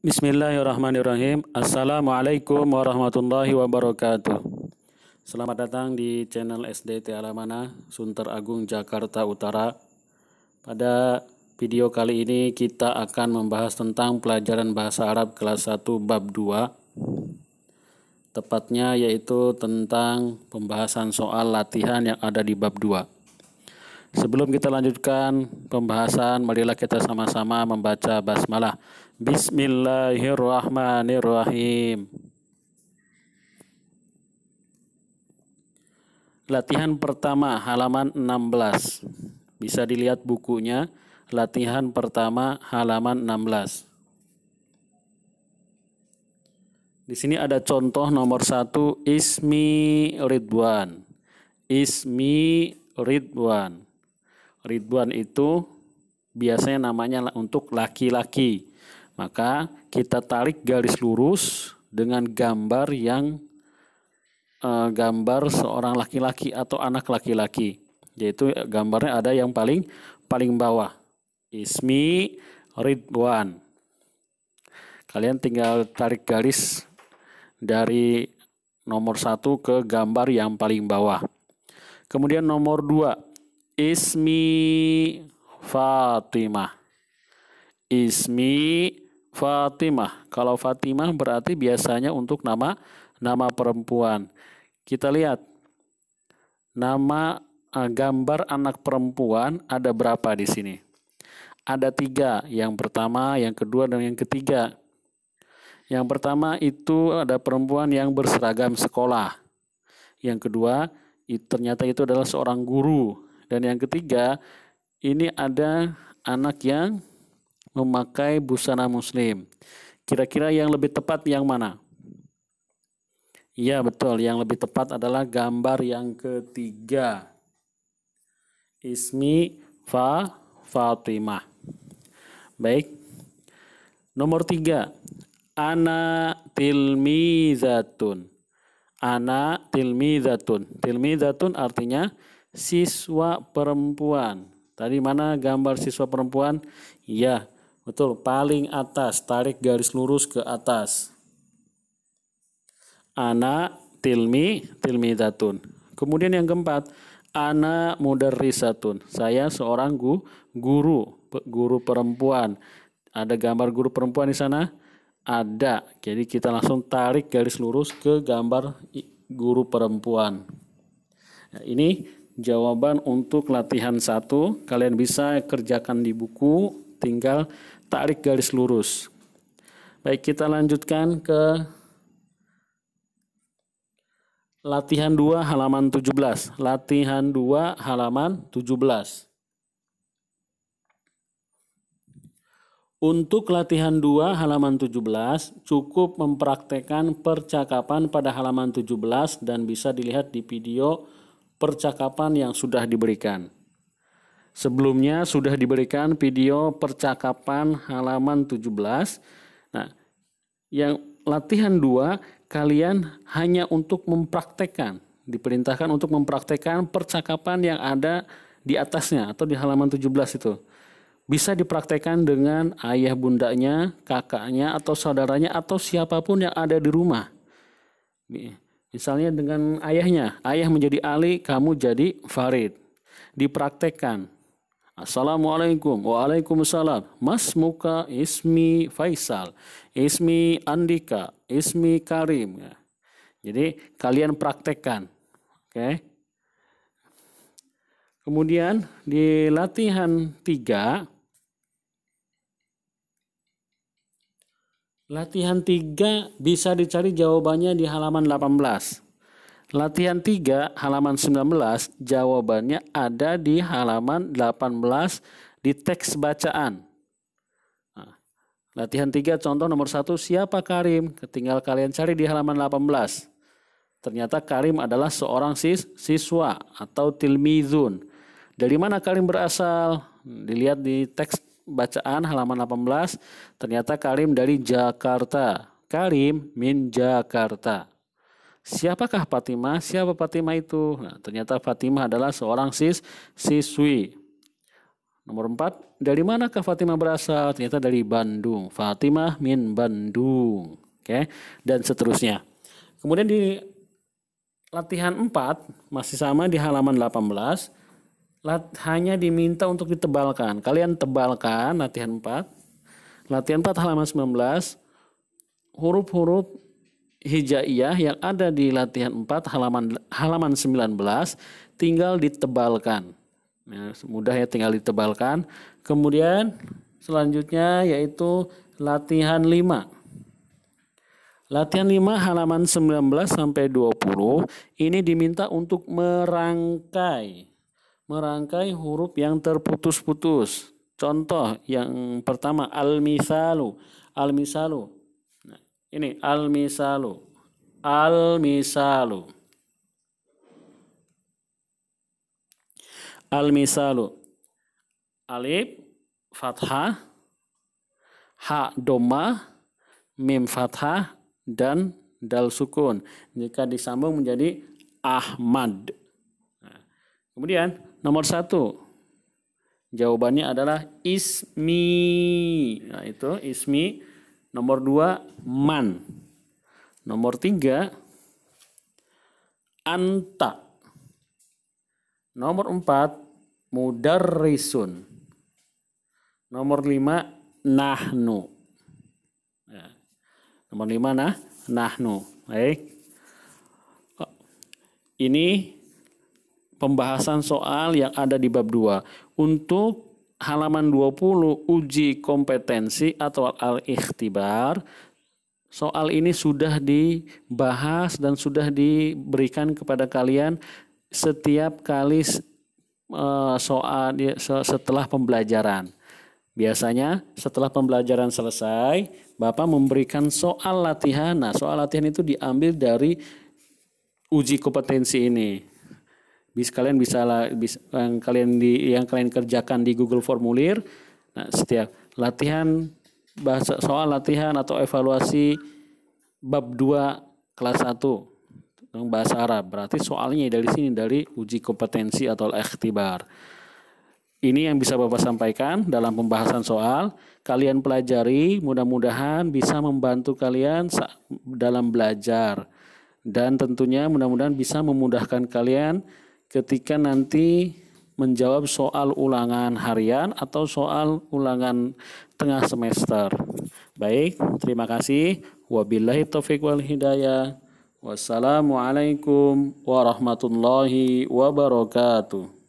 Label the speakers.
Speaker 1: Bismillahirrahmanirrahim. Assalamualaikum warahmatullahi wabarakatuh. Selamat datang di channel SDT Alamana, Sunter Agung, Jakarta Utara. Pada video kali ini kita akan membahas tentang pelajaran bahasa Arab kelas 1 bab 2. Tepatnya yaitu tentang pembahasan soal latihan yang ada di bab 2. Sebelum kita lanjutkan pembahasan, marilah kita sama-sama membaca basmalah. Bismillahirrahmanirrahim. Latihan pertama halaman 16. Bisa dilihat bukunya, latihan pertama halaman 16. Di sini ada contoh nomor satu Ismi Ridwan. Ismi Ridwan. Ridwan itu biasanya namanya untuk laki-laki maka kita tarik garis lurus dengan gambar yang eh, gambar seorang laki-laki atau anak laki-laki. Yaitu gambarnya ada yang paling paling bawah. Ismi Ridwan. Kalian tinggal tarik garis dari nomor satu ke gambar yang paling bawah. Kemudian nomor dua, Ismi Fatimah. Ismi Fatimah. Kalau Fatimah berarti biasanya untuk nama nama perempuan. Kita lihat nama eh, gambar anak perempuan ada berapa di sini? Ada tiga, yang pertama, yang kedua, dan yang ketiga. Yang pertama itu ada perempuan yang berseragam sekolah. Yang kedua, itu, ternyata itu adalah seorang guru. Dan yang ketiga, ini ada anak yang memakai busana muslim. Kira-kira yang lebih tepat yang mana? Iya betul, yang lebih tepat adalah gambar yang ketiga. Ismi Fa Fatimah. Baik. Nomor tiga. Ana tilmizatun. Ana tilmizatun. Tilmizatun artinya siswa perempuan. Tadi mana gambar siswa perempuan? Ya, Betul, paling atas, tarik garis lurus ke atas. Ana tilmi tilmi datun Kemudian yang keempat, ana mudarrisatun. Saya seorang gu, guru, guru perempuan. Ada gambar guru perempuan di sana? Ada. Jadi kita langsung tarik garis lurus ke gambar guru perempuan. Nah, ini jawaban untuk latihan satu. Kalian bisa kerjakan di buku tinggal tarik garis lurus. Baik, kita lanjutkan ke latihan 2 halaman 17. Latihan 2 halaman 17. Untuk latihan 2 halaman 17 cukup mempraktekkan percakapan pada halaman 17 dan bisa dilihat di video percakapan yang sudah diberikan. Sebelumnya sudah diberikan video percakapan halaman 17. Nah, yang latihan 2 kalian hanya untuk mempraktekkan, diperintahkan untuk mempraktekkan percakapan yang ada di atasnya atau di halaman 17 itu. Bisa dipraktekkan dengan ayah bundanya, kakaknya atau saudaranya atau siapapun yang ada di rumah. Misalnya dengan ayahnya, ayah menjadi Ali, kamu jadi Farid. Dipraktekkan Assalamualaikum. Waalaikumsalam. Mas Muka Ismi Faisal. Ismi Andika. Ismi Karim. Jadi kalian praktekkan. Oke. Kemudian di latihan tiga, Latihan tiga bisa dicari jawabannya di halaman 18. Latihan 3 halaman 19 jawabannya ada di halaman 18 di teks bacaan. Nah, latihan 3 contoh nomor 1 siapa Karim? Ketinggal kalian cari di halaman 18. Ternyata Karim adalah seorang sis siswa atau tilmizun. Dari mana Karim berasal? Hmm, dilihat di teks bacaan halaman 18, ternyata Karim dari Jakarta. Karim min Jakarta siapakah Fatimah? Siapa Fatimah itu? Nah, ternyata Fatimah adalah seorang sis siswi. Nomor empat, dari manakah Fatimah berasal? Ternyata dari Bandung. Fatimah min Bandung. Oke, dan seterusnya. Kemudian di latihan empat masih sama di halaman 18 lat, hanya diminta untuk ditebalkan. Kalian tebalkan latihan empat. Latihan empat halaman 19 huruf-huruf hijaiyah yang ada di latihan 4 halaman halaman 19 tinggal ditebalkan. Ya, mudah ya tinggal ditebalkan. Kemudian selanjutnya yaitu latihan 5. Latihan 5 halaman 19 sampai 20 ini diminta untuk merangkai merangkai huruf yang terputus-putus. Contoh yang pertama al-misalu. Al-misalu ini al-misalu. Al-misalu. Al-misalu. Alif fathah ha doma mim fathah dan dal sukun jika disambung menjadi Ahmad. Nah, kemudian nomor satu jawabannya adalah ismi. Nah itu ismi Nomor dua, man. Nomor tiga, anta. Nomor empat, mudarrisun. Nomor lima, nahnu. Ya. Nomor lima, nah, nahnu. Baik. Ini pembahasan soal yang ada di bab dua Untuk halaman 20 uji kompetensi atau al-ikhtibar soal ini sudah dibahas dan sudah diberikan kepada kalian setiap kali e, soal ya, setelah pembelajaran. Biasanya setelah pembelajaran selesai, Bapak memberikan soal latihan. Nah, soal latihan itu diambil dari uji kompetensi ini bis kalian bisa bis, yang kalian di yang kalian kerjakan di Google formulir nah setiap latihan bahasa soal latihan atau evaluasi bab 2 kelas 1 tentang bahasa Arab berarti soalnya dari sini dari uji kompetensi atau ikhtibar ini yang bisa Bapak sampaikan dalam pembahasan soal. Kalian pelajari, mudah-mudahan bisa membantu kalian dalam belajar. Dan tentunya mudah-mudahan bisa memudahkan kalian ketika nanti menjawab soal ulangan harian atau soal ulangan tengah semester. Baik, terima kasih. Wabillahi taufiq wal hidayah. Wassalamualaikum warahmatullahi wabarakatuh.